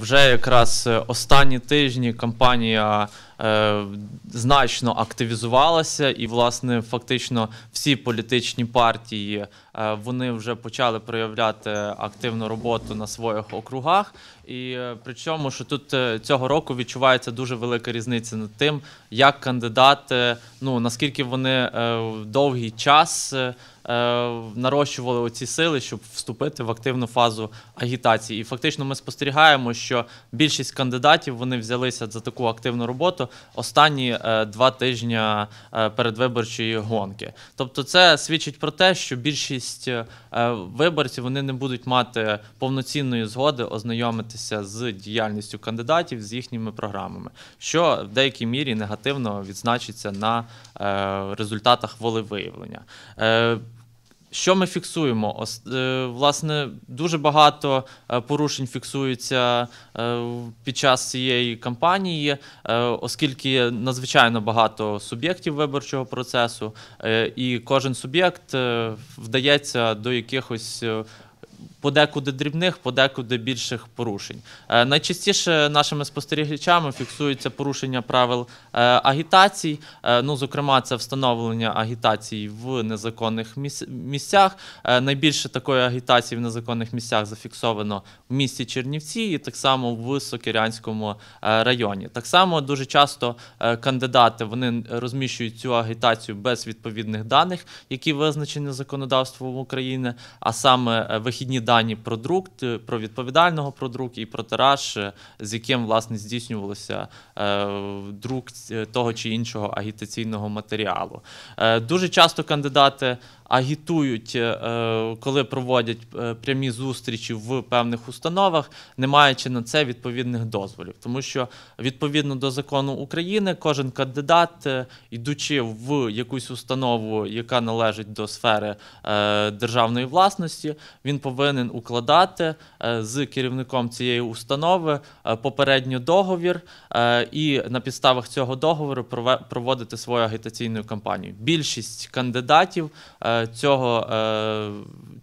вже якраз е, останні тижні компанія е, значно активізувалася, і, власне, фактично всі політичні партії е, вони вже почали проявляти активну роботу на своїх округах. І е, причому, що тут е, цього року відчувається дуже велика різниця над тим, як кандидати, е, ну наскільки вони в довгий час нарощували оці сили, щоб вступити в активну фазу агітації. І фактично ми спостерігаємо, що більшість кандидатів вони взялися за таку активну роботу останні два тижні передвиборчої гонки. Тобто, це свідчить про те, що більшість виборців вони не будуть мати повноцінної згоди ознайомитися ознайомитися з діяльністю кандидатів з їхніми програмами, що в деякій мірі негативно відзначиться на е, результатах волевиявлення. Е, що ми фіксуємо? Е, власне, дуже багато порушень фіксується під час цієї кампанії, оскільки надзвичайно багато суб'єктів виборчого процесу, і кожен суб'єкт вдається до якихось подекуди дрібних, подекуди більших порушень. Е, найчастіше нашими спостерігачами фіксуються порушення правил е, агітацій. Е, ну, зокрема, це встановлення агітації в незаконних місцях. Найбільше такої агітації в незаконних місцях зафіксовано в місті Чернівці і так само в Сокирянському районі. Так само дуже часто кандидати вони розміщують цю агітацію без відповідних даних, які визначені законодавством України, а саме вихідні дані про друк, е, про відповідального про друк і про тираж, е, з яким власне здійснювалося е, друк того чи іншого агітаційного матеріалу. Дуже часто кандидати агітують, е, е, коли проводять е, прямі зустрічі в певних установах, не маючи на це відповідних дозволів, тому що відповідно до закону України кожен кандидат, йдучи в якусь установу, яка належить до сфери державної власності, він повинен укладати з керівником цієї установи попередньо договір і на підставах цього договору проводити свою агітаційну кампанію. Більшість кандидатів цього е,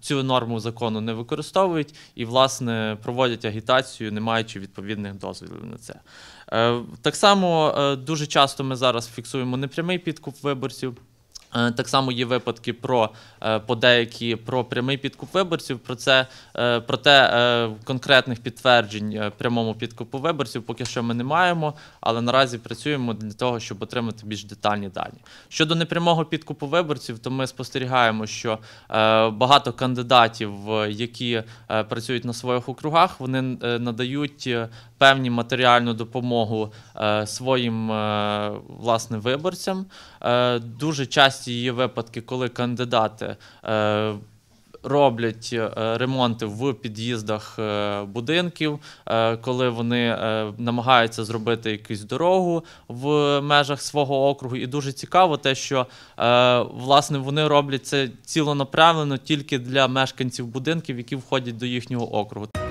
цю норму закону не використовують і, власне, проводять агітацію, не маючи відповідних дозволів на це. Е, так само е, дуже часто ми зараз фіксуємо непрямий підкуп виборців. Е, так само є випадки про е, по деякі про прямий підкуп виборців. Про це е, про те конкретних підтверджень прямому підкупу виборців поки що ми не маємо, але наразі працюємо для того, щоб отримати більш детальні дані. Щодо непрямого підкупу виборців, то ми спостерігаємо, що багато кандидатів, які працюють на своїх округах, вони надають певні матеріальну допомогу е, своїм е, власне виборцям. Е, дуже часті є випадки, коли кандидати. Роблять ремонти в під'їздах будинків, коли вони намагаються зробити якусь дорогу в межах свого округу. І дуже цікаво, те, що власне вони роблять це цілонаправлено тільки для мешканців будинків, які входять до їхнього округу.